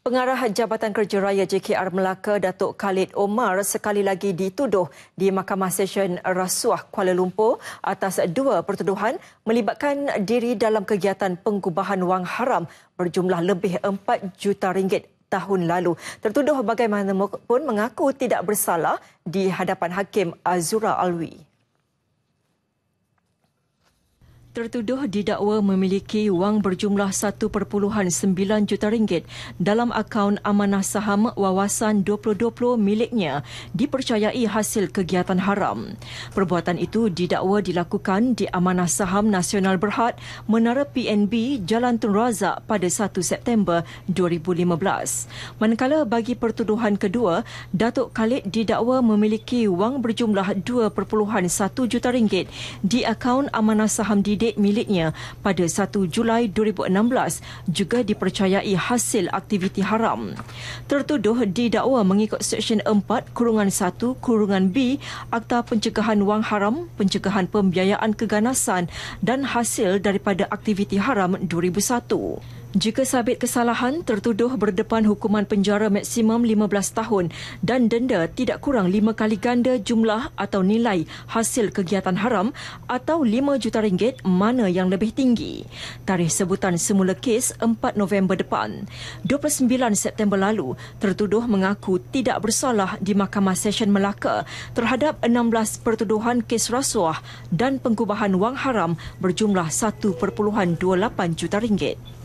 Pengarah Jabatan Kerja Raya JKR Melaka, Datuk Khalid Omar sekali lagi dituduh di Mahkamah Sesyen Rasuah Kuala Lumpur atas dua pertuduhan melibatkan diri dalam kegiatan pengubahan wang haram berjumlah lebih 4 juta ringgit tahun lalu. Tertuduh bagaimanapun mengaku tidak bersalah di hadapan Hakim Azura Alwi. Tertuduh didakwa memiliki wang berjumlah 1.9 juta ringgit dalam akaun amanah saham wawasan 2020 miliknya dipercayai hasil kegiatan haram. Perbuatan itu didakwa dilakukan di Amanah Saham Nasional Berhad Menara PNB Jalan Tun Razak pada 1 September 2015. Manakala bagi pertuduhan kedua, Datuk Khalid didakwa memiliki wang berjumlah 2.1 juta ringgit di akaun amanah saham di kredit miliknya pada 1 Julai 2016 juga dipercayai hasil aktiviti haram. Tertuduh didakwa mengikut Seksyen 4 Kurungan 1 Kurungan B Akta Pencegahan Wang Haram, Pencegahan Pembiayaan Keganasan dan Hasil daripada Aktiviti Haram 2001. Jika sabit kesalahan, tertuduh berdepan hukuman penjara maksimum 15 tahun dan denda tidak kurang 5 kali ganda jumlah atau nilai hasil kegiatan haram atau RM5 juta ringgit mana yang lebih tinggi. Tarikh sebutan semula kes 4 November depan. 29 September lalu, tertuduh mengaku tidak bersalah di Mahkamah Session Melaka terhadap 16 pertuduhan kes rasuah dan pengubahan wang haram berjumlah 1.28 juta ringgit.